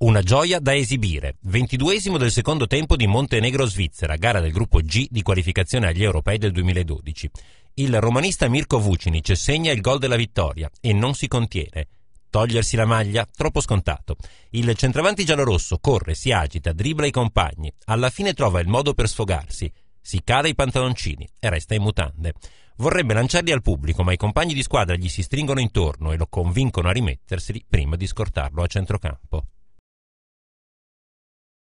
Una gioia da esibire. Ventiduesimo del secondo tempo di Montenegro-Svizzera, gara del gruppo G di qualificazione agli europei del 2012. Il romanista Mirko Vucinic segna il gol della vittoria e non si contiene. Togliersi la maglia? Troppo scontato. Il centravanti giallorosso corre, si agita, dribbla i compagni. Alla fine trova il modo per sfogarsi. Si cala i pantaloncini e resta in mutande. Vorrebbe lanciarli al pubblico, ma i compagni di squadra gli si stringono intorno e lo convincono a rimetterseli prima di scortarlo a centrocampo.